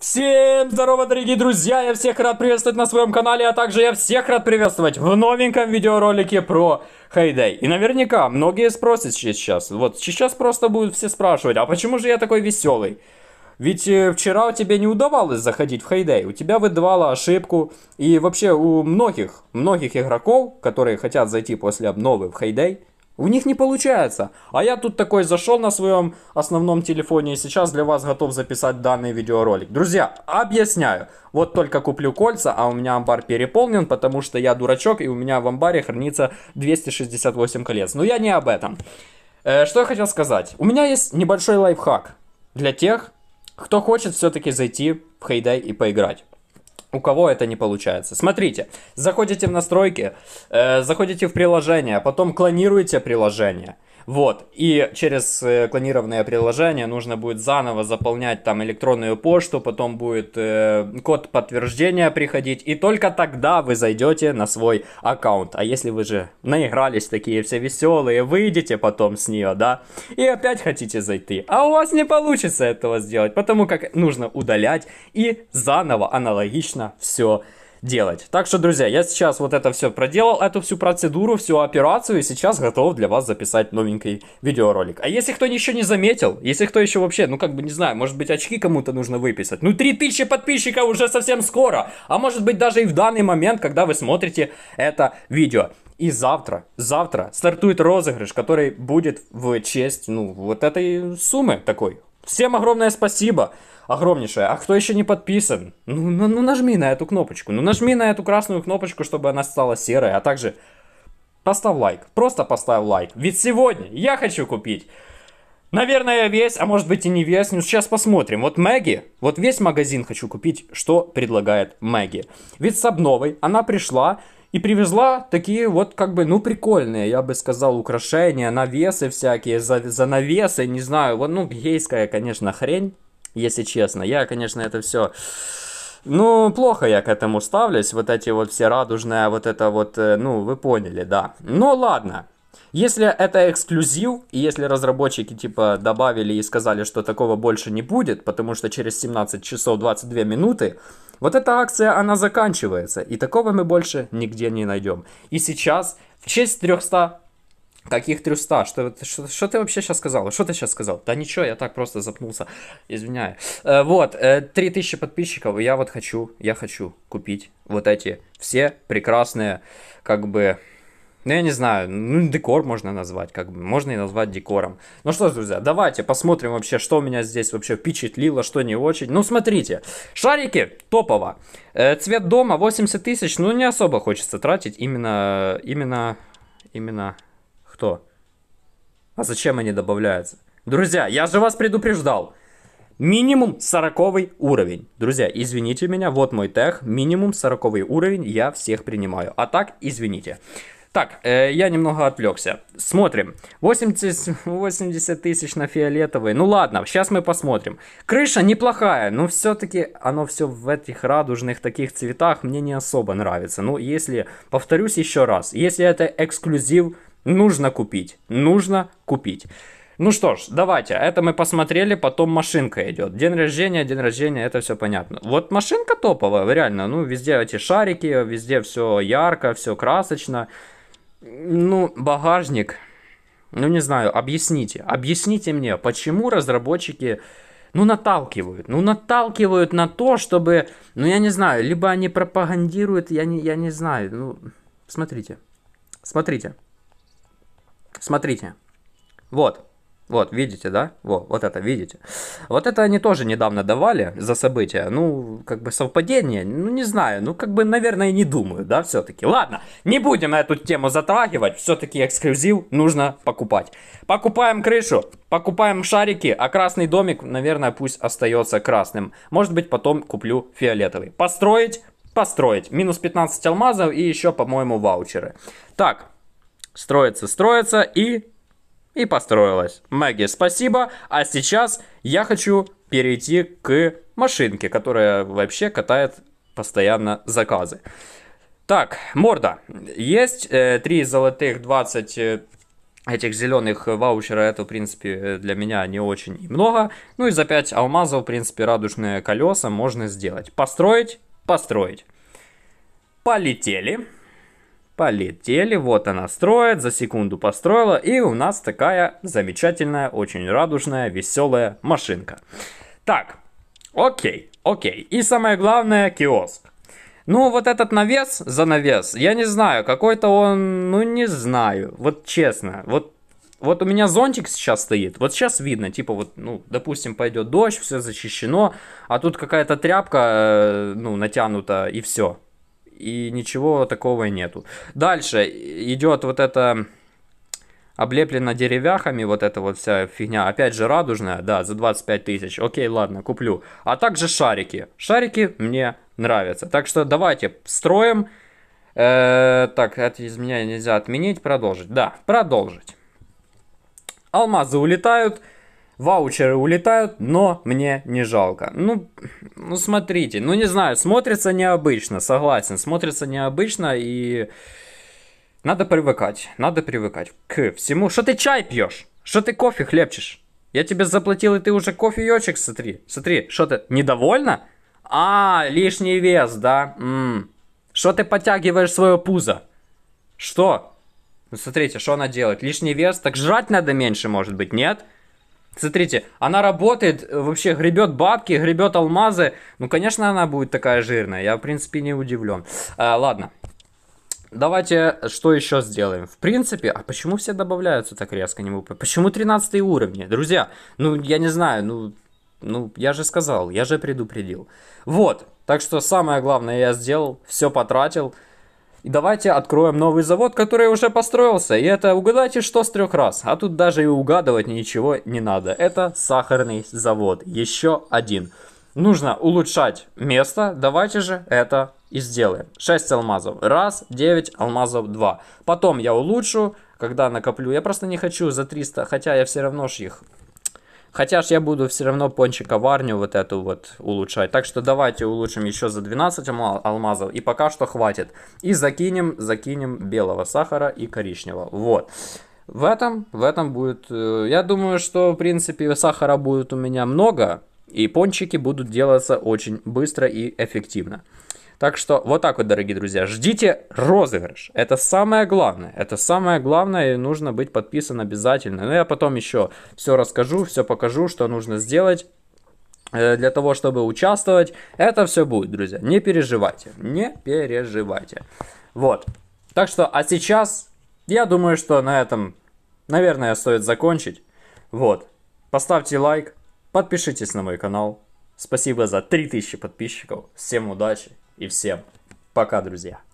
Всем здорово, дорогие друзья! Я всех рад приветствовать на своем канале, а также я всех рад приветствовать в новеньком видеоролике про Heyday. И наверняка многие спросят сейчас, вот сейчас просто будут все спрашивать, а почему же я такой веселый? Ведь э, вчера у тебя не удавалось заходить в Heyday, у тебя выдавала ошибку, и вообще у многих, многих игроков, которые хотят зайти после обновы в Heyday, у них не получается. А я тут такой зашел на своем основном телефоне и сейчас для вас готов записать данный видеоролик. Друзья, объясняю. Вот только куплю кольца, а у меня амбар переполнен, потому что я дурачок и у меня в амбаре хранится 268 колец. Но я не об этом. Э, что я хотел сказать. У меня есть небольшой лайфхак для тех, кто хочет все-таки зайти в Хейдай и поиграть у кого это не получается. Смотрите, заходите в настройки, э, заходите в приложение, а потом клонируете приложение – вот. И через э, клонированное приложение нужно будет заново заполнять там электронную почту, потом будет э, код подтверждения приходить, и только тогда вы зайдете на свой аккаунт. А если вы же наигрались такие все веселые, выйдете потом с нее, да, и опять хотите зайти, а у вас не получится этого сделать, потому как нужно удалять и заново аналогично все делать. Так что, друзья, я сейчас вот это все проделал, эту всю процедуру, всю операцию, и сейчас готов для вас записать новенький видеоролик. А если кто еще не заметил, если кто еще вообще, ну как бы не знаю, может быть очки кому-то нужно выписать, ну 3000 подписчиков уже совсем скоро, а может быть даже и в данный момент, когда вы смотрите это видео. И завтра, завтра стартует розыгрыш, который будет в честь, ну, вот этой суммы такой. Всем огромное спасибо огромнейшее. А кто еще не подписан? Ну, ну, ну нажми на эту кнопочку. Ну нажми на эту красную кнопочку, чтобы она стала серой. А также поставь лайк. Просто поставь лайк. Ведь сегодня я хочу купить. Наверное, весь, а может быть и не весь. Ну, сейчас посмотрим. Вот Мэгги, вот весь магазин хочу купить, что предлагает Мэгги. Ведь с обновой она пришла и привезла такие вот как бы, ну, прикольные, я бы сказал, украшения, навесы всякие, занавесы, не знаю, вот, ну, гейская, конечно, хрень если честно. Я, конечно, это все... Ну, плохо я к этому ставлюсь, вот эти вот все радужные, вот это вот, э, ну, вы поняли, да. Но ладно, если это эксклюзив, и если разработчики типа добавили и сказали, что такого больше не будет, потому что через 17 часов 22 минуты, вот эта акция, она заканчивается, и такого мы больше нигде не найдем. И сейчас, в честь 300 Каких 300? Что, что, что ты вообще сейчас сказал? Что ты сейчас сказал? Да ничего, я так просто запнулся. Извиняю. Э, вот, э, 3000 подписчиков, я вот хочу, я хочу купить вот эти все прекрасные, как бы, ну, я не знаю, ну, декор можно назвать, как бы, можно и назвать декором. Ну что ж, друзья, давайте посмотрим вообще, что меня здесь вообще впечатлило, что не очень. Ну, смотрите, шарики топово. Э, цвет дома 80 тысяч, ну, не особо хочется тратить именно, именно, именно кто. А зачем они добавляются? Друзья, я же вас предупреждал. Минимум 40 уровень. Друзья, извините меня, вот мой тег. Минимум 40 уровень, я всех принимаю. А так, извините. Так, э, я немного отвлекся. Смотрим. 80, тысяч на фиолетовый. Ну ладно, сейчас мы посмотрим. Крыша неплохая, но все-таки оно все в этих радужных таких цветах мне не особо нравится. Ну, если, повторюсь еще раз, если это эксклюзив Нужно купить, нужно купить. Ну что ж, давайте, это мы посмотрели, потом машинка идет. День рождения, день рождения, это все понятно. Вот машинка топовая, реально, ну везде эти шарики, везде все ярко, все красочно. Ну, багажник, ну не знаю, объясните, объясните мне, почему разработчики ну, наталкивают, ну, наталкивают на то, чтобы, ну, я не знаю, либо они пропагандируют, я не, я не знаю, ну, смотрите, смотрите, Смотрите. Вот. Вот, видите, да? Вот, вот это, видите? Вот это они тоже недавно давали за события. Ну, как бы совпадение, ну, не знаю. Ну, как бы, наверное, не думаю, да, все-таки. Ладно, не будем эту тему затрагивать. Все-таки эксклюзив нужно покупать. Покупаем крышу, покупаем шарики, а красный домик, наверное, пусть остается красным. Может быть, потом куплю фиолетовый. Построить? Построить. Минус 15 алмазов и еще, по-моему, ваучеры. Так, строится, строится и... И построилась. Мэгги, спасибо. А сейчас я хочу перейти к машинке, которая вообще катает постоянно заказы. Так, морда. Есть э, 3 золотых, 20 э, этих зеленых ваучера. Это, в принципе, э, для меня не очень много. Ну и за 5 алмазов, в принципе, радужные колеса можно сделать. Построить, построить. Полетели полетели, вот она строит, за секунду построила, и у нас такая замечательная, очень радужная, веселая машинка. Так, окей, окей. И самое главное, киоск. Ну, вот этот навес, за навес, я не знаю, какой-то он, ну, не знаю, вот честно, вот вот у меня зонтик сейчас стоит, вот сейчас видно, типа вот, ну, допустим, пойдет дождь, все защищено, а тут какая-то тряпка, э, ну, натянута и все и ничего такого и нету. Дальше идет вот это облеплено деревяхами, вот эта вот вся фигня, опять же радужная, да, за 25 тысяч, окей, ладно, куплю. А также шарики, шарики мне нравятся, так что давайте строим, э, так, это из меня нельзя отменить, продолжить, да, продолжить. Алмазы улетают, ваучеры улетают, но мне не жалко. Ну, ну смотрите, ну не знаю, смотрится необычно, согласен, смотрится необычно и надо привыкать, надо привыкать к всему. Что ты чай пьешь? Что ты кофе хлебчешь? Я тебе заплатил, и ты уже кофе кофеечек смотри. Смотри, что ты, недовольна? А, лишний вес, да? Что ты подтягиваешь свое пузо? Что? Ну, смотрите, что она делает? Лишний вес? Так жрать надо меньше, может быть, нет? Нет? Смотрите, она работает, э, вообще гребет бабки, гребет алмазы. Ну, конечно, она будет такая жирная. Я, в принципе, не удивлен. А, ладно. Давайте что еще сделаем. В принципе, а почему все добавляются так резко? Не почему 13 уровни? Друзья, ну, я не знаю, ну, ну, я же сказал, я же предупредил. Вот, так что самое главное я сделал, все потратил. И давайте откроем новый завод, который уже построился. И это угадайте, что с трех раз. А тут даже и угадывать ничего не надо. Это сахарный завод. Еще один. Нужно улучшать место. Давайте же это и сделаем. 6 алмазов. Раз, 9 алмазов, 2. Потом я улучшу, когда накоплю. Я просто не хочу за 300, хотя я все равно ж их Хотя ж я буду все равно пончиковарню вот эту вот улучшать. Так что давайте улучшим еще за 12 алмазов. И пока что хватит. И закинем, закинем белого сахара и коричневого. Вот. В этом, в этом будет... Э, я думаю, что, в принципе, сахара будет у меня много. И пончики будут делаться очень быстро и эффективно. Так что вот так вот, дорогие друзья, ждите розыгрыш. Это самое главное. Это самое главное, и нужно быть подписан обязательно. Но ну, я потом еще все расскажу, все покажу, что нужно сделать э, для того, чтобы участвовать. Это все будет, друзья. Не переживайте. Не переживайте. Вот. Так что, а сейчас я думаю, что на этом, наверное, стоит закончить. Вот. Поставьте лайк, подпишитесь на мой канал. Спасибо за 3000 подписчиков. Всем удачи. И всем пока, друзья.